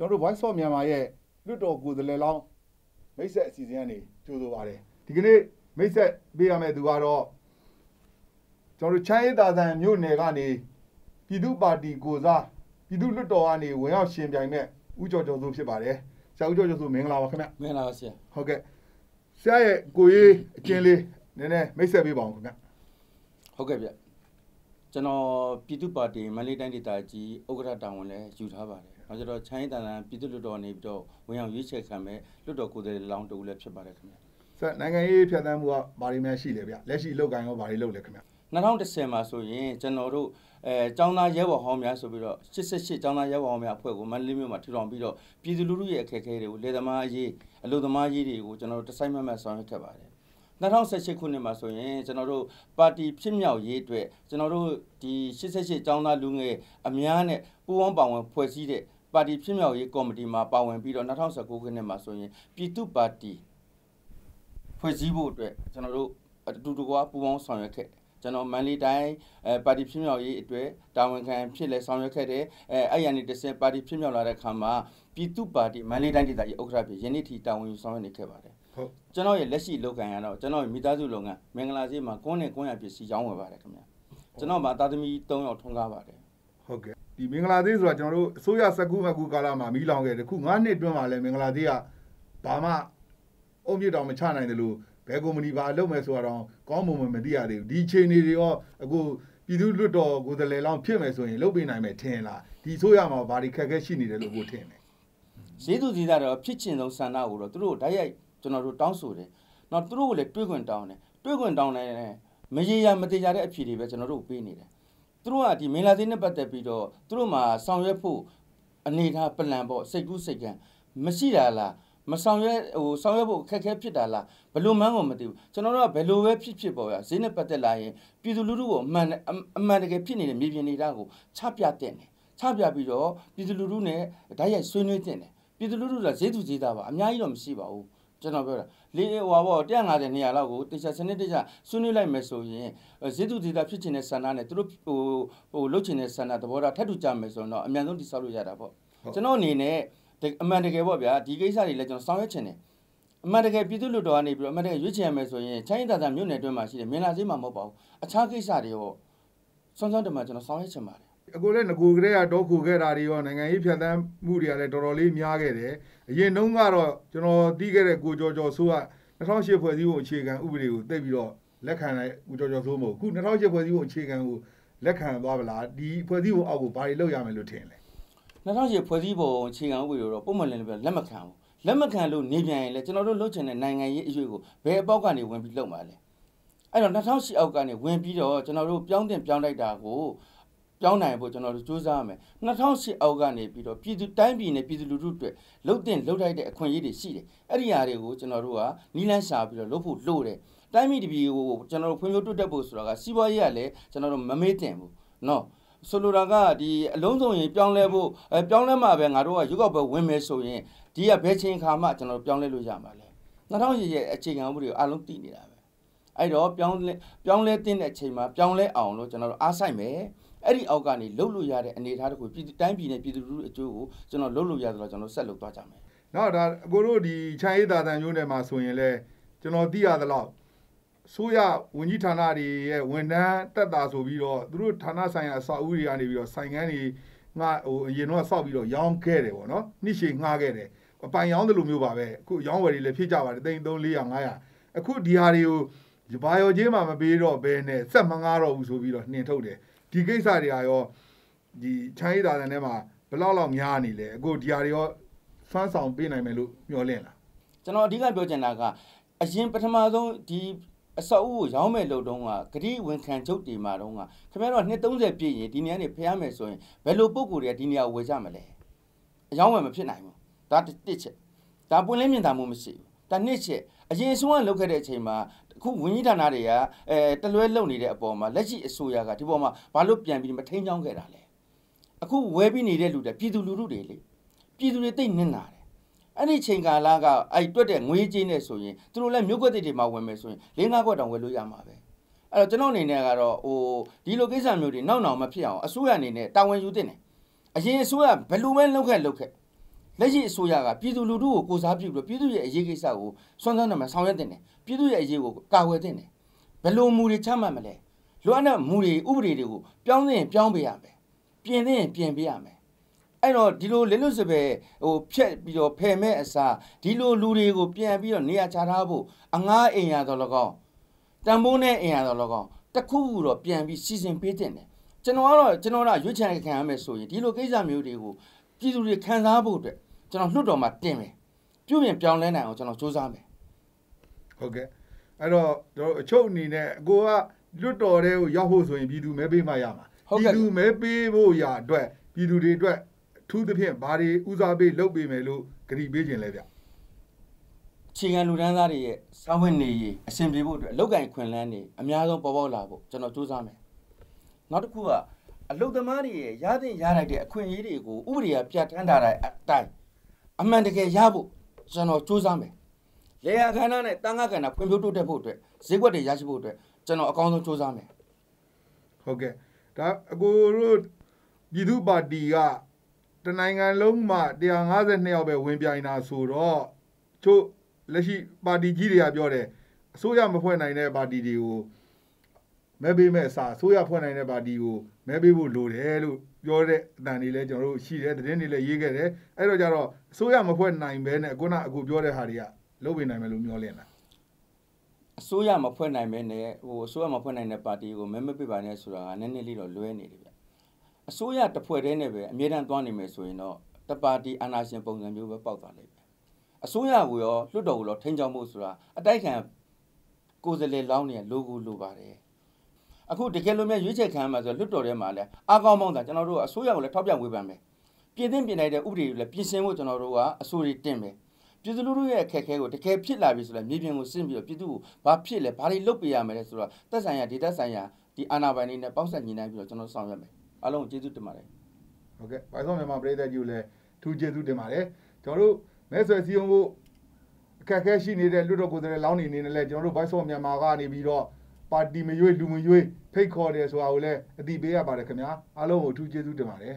ကျွန်တော်တို့ Voice of Myanmar ရဲ့လွတ်တော်ကိုယ်စားလှယ်လောင်းမိတ်ဆက်အစီအစဉ်ကနေကြိုဆိုပါတယ်ဒီကနေ့မိတ်ဆက်ပေးရမယ့်သူကတော့ကျွန်တော်တို့ချမ်းရည်သာသံမြို့နယ်ကနေပြည်သူ့ပါတီကိုစားပြည်သူ့လွတ်တော်ကနေဝင်ရောက်ရှင်ပြိုင်မဲ့ဦးကျော်ကျော်စိုးဖြစ်ပါတယ်ဆရာဦးကျော်ကျော်စိုးမင်္ဂလာပါခင်ဗျမင်္ဂလာပါဆရာဟုတ်ကဲ့ဆရာရဲ့ကိုရေးအကျဉ်းလေးနည်းနည်းမိတ်ဆက်ပေးပါအောင်ခင်ဗျဟုတ်ကဲ့ဗျကျွန်တော်ပြည်သူ့ပါတီမန္တလေးတိုင်းဒေသကြီးဥက္ကဋ္ဌတာဝန်လည်းယူထားပါတယ်နောက်ကျတော့ချိုင်းတန်တန်ပြည်သူ့လွှတ်တော်နေပြီးတော့ဝင်ရောက်ရွေးချယ်ခံမဲ့လွှတ်တော်ကိုယ်စားလှယ်လောင်းတူလည်းဖြစ်ပါတယ်ခင်ဗျဆက်နိုင်ငံရေးဖြတ်သန်းမှုကဘာတွေများရှိလဲဗျလက်ရှိလောက်ကန်ရောဘာတွေလုပ်လဲခင်ဗျ2010မှာဆိုရင်ကျွန်တော်တို့အဲចောင်းသားရဲဘော်ဟောင်းများဆိုပြီးတော့88ចောင်းသားရဲဘော်ဟောင်းများအဖွဲ့ကိုမန္တလေးမြို့မှာထူထောင်ပြီးတော့ပြည်သူလူထုရဲ့အခက်အခဲတွေကိုလယ်သမားအရေးအလုပ်သမားအရေးတွေကိုကျွန်တော်တို့တဆိုင်မမတ်ဆောင်ရွက်ခဲ့ပါတယ်2018ခုနှစ်မှာဆိုရင်ကျွန်တော်တို့ပါတီဖြစ်မြောက်ရေးအတွက်ကျွန်တော်တို့ဒီ88ចောင်းသားလူငယ်အများနဲ့ပူးပေါင်းပါဝင်ဖွဲ့စည်းတဲ့ပါတီဖြစ်မြောက်ရေးကော်မတီမှာပါဝင်ပြီးတော့2019ခုနှစ်မှာဆိုရင်ပြည်သူ့ပါတီဖွဲ့စည်းဖို့အတွက်ကျွန်တော်တို့အတူတကွာပူးပေါင်းဆောင်ရွက်ခဲ့ကျွန်တော်မန်လေးတိုင်းအဲပါတီဖြစ်မြောက်ရေးအတွက်တာဝန်ခံဖြစ်လဲဆောင်ရွက်ခဲ့တဲ့အဲအဲ့ရန်ဒီတစင်ပါတီဖြစ်မြောက်လာတဲ့ခါမှာပြည်သူ့ပါတီမန်လေးတိုင်းဒေသကြီးဥက္ကဋ္ဌဖြစ်ယနေ့ထိတာဝန်ယူဆောင်ရွက်နေခဲ့ပါတယ်ဟုတ်ကျွန်တော်ရဲ့လက်ရှိလုပ်ငန်းကတော့ကျွန်တော်မိသားစုလုပ်ငန်းမင်္ဂလာစေးမှာကွန်းနဲ့ကွန်းရပစ္စည်းရောင်းဝယ်ပါတယ်ခင်ဗျာကျွန်တော်မှာတာသမီ၃ယောက်ထွန်းကားပါတယ်ဟုတ်ကဲ့ဒီမင်္ဂလာသေးဆိုတာကျွန်တော်တို့အစိုးရစကူမကူကာလမှာမီးလောင်ခဲ့တယ်ခု9နှစ်တွင်းမှာလည်းမင်္ဂလာသေးကဘာမှအုံမြစ်တော်မချနိုင်တယ်လို့ဘယ်ကုမ္ပဏီဘာလုပ်မယ်ဆိုတာတော့ကောင်းမွန်မမသိရသေးဘူးဒီခြေနေတွေရောအခုပြည်သူလွတ်တော်ကိုယ်စားလှယ်လောင်းဖြစ်မယ်ဆိုရင်လုပ်ပေးနိုင်မယ်ထင်လားဒီအစိုးရမှာဘာတွေခက်ခဲရှိနေတယ်လို့ကိုထင်တယ်ဈေးသူဈေးသားတော့ဖြစ်ချင်ဆုံးဆန္ဒကိုတော့သူတို့ဓာတ်ရိုက်ကျွန်တော်တို့တောင်းဆိုတယ်။နောက်သူတို့ကိုလည်းတွေးခွင့်တောင်းတယ်။တွေးခွင့်တောင်းတယ်မရေရာမတရားတဲ့အဖြေတွေပဲကျွန်တော်တို့ပေးနေတယ်။သူတို့ကဒီမင်လာသေးနဲ့ပတ်သက်ပြီးတော့သူတို့မှာဆောင်ရွက်ဖို့အနေထားပလန်ပေါ့စိတ်ကူးစိတ်ကံမရှိတာလားမဆောင်ရွက်ဟိုဆောင်ရွက်ဖို့အခက်အခဲဖြစ်တာလားဘယ်လိုမှန်းကိုမသိဘူးကျွန်တော်တို့ကဘယ်လိုပဲဖြစ်ဖြစ်ပေါ့ဗျာဈေးနဲ့ပတ်သက်လာရင်ပြည်သူလူထုကိုအမှန်အမှန်တကယ်ဖြစ်နေတဲ့မြေပြင်နေတာကိုချပြတဲ့နေချပြပြီးတော့ပြည်သူလူထုနဲ့ဓာတ်ရိုက်ဆွေးနွေးတဲ့နေပြည်သူလူထုကဈေးသူဈေးသားပါအများကြီးတော့မရှိပါဘူးကျွန်တော်ပြောတာလေဟွာပေါ့150နေရာလောက်ကိုတေချာစနစ်တကျဆွနွေးလိုက်မယ်ဆိုရင်ဇေတုဒေတာဖြစ်ချင်တဲ့ဆန္ဒနဲ့သူတို့ဟိုဟိုလုတ်ချင်တဲ့ဆန္ဒသဘောထားထပ်တူကြမယ်ဆိုတော့အများဆုံးတိဆောက်လို့ရတာပေါ့ကျွန်တော်အနေနဲ့အမှန်တကယ်ပေါ့ဗျာဒီကိစ္စတွေလည်းကျွန်တော်ဆောင်ရွက်ချင်တယ်အမှန်တကယ်ပြည်သူလူတော်ကနေပြီးတော့အမှန်တကယ်ရွေးချယ်ရမယ်ဆိုရင်ချိုင်းတာတာမြို့နယ်အတွင်းမှာရှိတဲ့မင်းလာစေးမှာမဟုတ်ပါဘူးအခြားကိစ္စတွေပေါ့စွန်းစွန်းတမကျွန်တော်ဆောင်ရွက်ချင်ပါတယ်အကိုလည်းငကိုကလေးကတော့ခုခဲ့တာတွေရောနိုင်ငံရေးဖြတ်သန်းမှုတွေကလည်းတော်တော်လေးများခဲ့တယ်အရင်တုန်းကတော့ကျွန်တော်တီးခဲ့တဲ့ကိုကျော်ကျော်ဆိုးက2008ဖွဲ့စည်းပုံအခြေခံဥပဒေကိုသိပြီးတော့လက်ခံလိုက်ကိုကျော်ကျော်ဆိုးမဟုတ်ခု2008ဖွဲ့စည်းပုံအခြေခံကိုလက်ခံသွားပလားဒီဖွဲ့စည်းပုံအောက်ကိုဘာတွေလုပ်ရမယ်လို့ထင်လဲ2008ဖွဲ့စည်းပုံအခြေခံဥပဒေတော့ပုံမှန်လည်းပဲလက်မခံဘူးလက်မခံလို့နေပြန်ရင်လည်းကျွန်တော်တို့လုပ်ချင်တဲ့နိုင်ငံရေးအရေးကိုဘယ်အပေါက်ကနေဝင်ပြီးလုပ်မှာလဲအဲ့တော့2008အောက်ကနေဝင်ပြီးတော့ကျွန်တော်တို့ပြောင်းတင်ပြောင်းလိုက်တာကိုပြောင်းနိုင်ဖို့ကျွန်တော်တို့စူးစမ်းရမယ်2008အောက်ကနေပြီးတော့ပြည်သူတိုင်းပြည်နဲ့ပြည်သူလူထုတွေလှုပ်တင်လှုပ်ထိုက်တဲ့အခွင့်အရေးတွေရှိတယ်အဲ့ဒီအရာတွေကိုကျွန်တော်တို့ကနီးလန်းရှာပြီးတော့လှုပ်ဖို့လိုတယ်တိုင်းပြည်တပြည်ကိုကျွန်တော်တို့ဖွံ့ဖြိုးတိုးတက်ဖို့ဆိုတာကစီးပွားရေးကလည်းကျွန်တော်တို့မမေ့တင်ဘူးနော်ဆိုလိုတာကဒီအလုံးစုံရင်ပြောင်းလဲဖို့အဲပြောင်းလဲမှာပဲငါတို့ကရုပ်ောက်ပဲဝင်မယ်ဆိုရင်ဒီကဘယ်ချိန်ခါမှကျွန်တော်ပြောင်းလဲလို့ရမှာလဲ2000ရရဲ့အခြေခံမှုတွေကိုအလုံးသိနေတာပဲအဲ့တော့ပြောင်းလဲပြောင်းလဲတဲ့အချိန်မှာပြောင်းလဲအောင်လို့ကျွန်တော်တို့အားဆိုင်မယ်အဲ့ဒီအောက်ကနေလှုပ်လို့ရတဲ့အနေအထားတစ်ခုပြည်တိုင်းပြည်နဲ့ပြည်သူလူထုအကျိုးကိုကျွန်တော်လှုပ်လို့ရသလားကျွန်တော်ဆက်လုပ်သွားကြမယ်။နောက်ဒါအကိုတို့ဒီချိုင်းရေးသာသံမျိုးနယ်မှာဆိုရင်လဲကျွန်တော်သိရသလောက်ဆိုရဝန်ကြီးဌာနတွေရဲ့ဝန်ထမ်းတက်တာဆိုပြီးတော့သူတို့ဌာနဆိုင်ရာအဆောက်အဦတွေကနေပြီးတော့ဆိုင်ငန်းတွေငါဟိုအရင်တော့ဆောက်ပြီးတော့ရောင်းခဲ့တယ်ပေါ့နော်။နှစ်ရှည်ငှားခဲ့တယ်။အပိုင်ရောင်းတယ်လို့မျိုးပါပဲ။အခုရောင်းဝယ်တွေလည်းဖြစ်ကြပါတယ်။သိန်း300 400အခုဒီဟာတွေကိုဘာရောချင်းမှမပေးတော့ဘဲနဲ့စက်မငားတော့ဘူးဆိုပြီးတော့နှင်ထုတ်တယ်။ဒီကိစ္စတွေဟာရောဒီချိုင်းဒါသန်ထဲမှာဘလောက်လောက်များနေလဲအခုဒီဟာတွေရောစွမ်းဆောင်ပေးနိုင်မယ်လို့မျှော်လင့်လားကျွန်တော်အဓိကပြောချင်တာကအရင်ပထမဆုံးဒီအဆောက်အဦကိုရောင်းမဲ့လို့တုန်းကဂရိဝန်ခံချုပ်တီမာတုန်းကခင်ဗျားတို့ကနှစ်30ပြည့်ရင်ဒီနေရာနေဖျားမယ်ဆိုရင်ဘယ်လိုပုံကိုယ်တွေကဒီနေရာကိုဝယ်ကြမလဲအယောင်းဝယ်မဖြစ်နိုင်ဘူးဒါတစ်ချက်ဒါပွင့်လင်းမြင်သာမှုမရှိဘူးဒါနှစ်ချက်အရင်ဆုံးကလုပ်ခဲ့တဲ့အချိန်မှာအခုဝင်းကြီးဌာနတွေကအဲတလွဲလုံနေတဲ့အပေါ်မှာလက်ရှိအစိုးရကဒီပေါ်မှာဘာလို့ပြန်ပြီးမထိန်းချောင်းခဲ့တာလဲအခုဝဲပြီးနေတဲ့လူတွေပြည်သူလူထုတွေလေပြည်သူတွေတိတ်နစ်နာတယ်အဲ့ဒီချိန်ကာလကအဲ့တွက်တဲ့ငွေကြေးနဲ့ဆိုရင်သူတို့လည်းမြို့ကွက်တွေမှာဝင်မယ်ဆိုရင်၄၅ခွက်တောင်ဝယ်လို့ရမှာပဲအဲ့တော့ကျွန်တော်အနေနဲ့ကတော့ဟိုဒီလိုကိစ္စမျိုးတွေနောက်နောက်မဖြစ်အောင်အစိုးရအနေနဲ့တာဝန်ယူသင့်တယ်အရင်အစိုးရဘယ်လိုပဲလုပ်ခဲ့လုပ်ခဲ့လက်ရှိအစိုးရကပြည်သူလူထုကိုကိုစားပြုပြီးပြည်သူရဲ့အရေးကိစ္စကိုစွမ်းစွမ်းနဲ့မှဆောင်ရွက်တင်တယ်ပြည်သူရဲ့အရေးကိုကာကွယ်တင်တယ်ဘယ်လိုမူတွေချမှတ်မလဲလိုအပ်တဲ့မူတွေဥပဒေတွေကိုပြောင်းသင့်ပြောင်းပေးရမယ်ပြင်သင့်ပြင်ပေးရမယ်အဲ့တော့ဒီလိုလင်းလွတ်စပယ်ဟိုဖြက်ပြီးတော့ဖယ်မဲ့အစားဒီလိုလူတွေကိုပြန်ပြီးတော့နေရာချထားဖို့အငားအိမ်ရတော်လကောင်းတန်ဖိုးနဲ့အိမ်ရတော်လကောင်းတခုခုတော့ပြန်ပြီးစီစဉ်ပေးတင်တယ်ကျွန်တော်ကတော့ကျွန်တော်ကရွေးချယ်ခံရမယ်ဆိုရင်ဒီလိုကိစ္စမျိုးတွေကိုပြည်သူတွေခံစားဖို့အတွက်ကျွန်တော်လွှတ်တော်မှာတင်မယ်ပြုပြင်ပြောင်းလဲနိုင်အောင်ကျွန်တော်စူးစမ်းမယ်ဟုတ်ကဲ့အဲ့တော့တို့အချုပ်အနေနဲ့အကိုကလွတ်တော်တွေကိုရောက်ဖို့ဆိုရင်ပြည်သူမဲပေးမှရမှာပြည်သူမဲပေးဖို့ရာအတွက်ပြည်သူတွေအတွက်အထူးသဖြင့်ဘာတွေဦးစားပေးလုပ်ပေးမယ်လို့ဂရီပေးခြင်းလဲဗျခြေခံလူတန်းစားတွေရဲ့စောင့်ဝင်နေရေးအရှင်ပြေဖို့အတွက်အလုတ်ကင်ခွင်လန်းနေအများဆုံးပေါ်ပေါက်လာဖို့ကျွန်တော်စူးစမ်းမယ်နောက်တစ်ခုကအလုတ်သမားတွေရဲ့ရသင့်ရလိုက်တဲ့အခွင့်အရေးတွေကိုဥပဒေကပြဋ္ဌာန်းထားတဲ့အတိုင်းအမှန်တကယ်ရဖို့ကျွန်တော်စူးစမ်းမယ်လေယာခန္ဓာနဲ့တန်ခါခန္ဓာဖွံ့ဖြိုးတိုးတက်ဖို့အတွက်ဈေးကွက်တွေရရှိဖို့အတွက်ကျွန်တော်အကောင်းဆုံးစူးစမ်းမယ်ဟုတ်ကဲ့ဒါအကိုတို့ပြည်သူပါတီကတနိုင်ငံလုံးမှာ152ယောက်ပဲဝင်ပြိုင်တာဆိုတော့တို့လက်ရှိပါတီကြီးတွေကပြောတယ်အစိုးရမဖွဲ့နိုင်တဲ့ပါတီတွေကိုမဲပေးမဲ့အစားအစိုးရဖွဲ့နိုင်တဲ့ပါတီကိုမဲပေးဖို့လိုတယ်လို့ပြောတဲ့အတန်တွေလည်းကျွန်တော်တို့ရှိတယ်သတင်းတွေလည်းရေးခဲ့တယ်အဲ့တော့ကြတော့အစိုးရမဖွဲ့နိုင်ပဲနဲ့ခုနအခုပြောတဲ့ဟာတွေကလုပ်ပေးနိုင်မယ်လို့မျှော်လင့်တာအစိုးရမဖွဲ့နိုင်ပဲနဲ့ဟိုအစိုးရမဖွဲ့နိုင်တဲ့ပါတီကိုမဲမပစ်ပါနဲ့ဆိုတာကနည်းနည်းလေးတော့လွဲနေတယ်ဗျအစိုးရတစ်ဖွဲ့တည်းနဲ့ပဲအမြဲတမ်းသွားနေမယ်ဆိုရင်တော့တပါတီအာဏာရှင်ပုံစံမျိုးပဲပေါက်သွားလိမ့်မယ်အစိုးရကိုရောလွှတ်တော်ကိုရောထိန်းချုပ်မှုဆိုတာအတိုက်ခံကိုယ်စားလှယ်လောင်းနေရလိုကိုလိုပါတယ်အခုတကယ်လို့များရွေးချယ်ခံမှာဆိုလွတ်တော်ထဲမှာလည်းအကောင်းပေါင်းတာကျွန်တော်တို့ကအစိုးရကိုလည်းထောက်ပြဝေဖန်မယ်ပြည်သင်းပြင်လိုက်တဲ့ဥပဒေတွေလည်းပြင်ဆင်ဖို့ကျွန်တော်တို့ကအစိုးရတင်မယ်ပြည်သူလူထုရဲ့အခက်အခဲကိုတကယ်ဖြစ်လာပြီဆိုတော့မြေပြင်ကိုစစ်ပြီးတော့ပြည်သူကိုဘာဖြစ်လဲဘာတွေလုပ်ပေးရမလဲဆိုတော့တက်ဆိုင်ရာဒေသဆိုင်ရာဒီအာဏာပိုင်တွေနဲ့ပေါင်းစပ်ညီနိုင်ပြီးတော့ကျွန်တော်ဆောင်ရွက်မယ်အားလုံးကိုကျေးဇူးတင်ပါတယ်ဟုတ်ကဲ့ပိုင်ဆောင်မြန်မာပြည်သက်ကြီးကိုလည်းထူးကျေးဇူးတင်ပါတယ်ကျွန်တော်တို့မဲဆွယ်စည်းရုံးဖို့အခက်အခဲရှိနေတဲ့လူတော်ကိုယ်စားလှယ်လောင်းနေနေနဲ့လည်းကျွန်တော်တို့ Voice of Myanmar ကနေပြီးတော့ပါတီမရွေးလူမရွေးဖိတ်ခေါ်တယ်ဆိုတာကိုလည်းအတိပေးရပါတယ်ခင်ဗျာအားလုံးကိုအထူးကျေးဇူးတင်ပါတယ်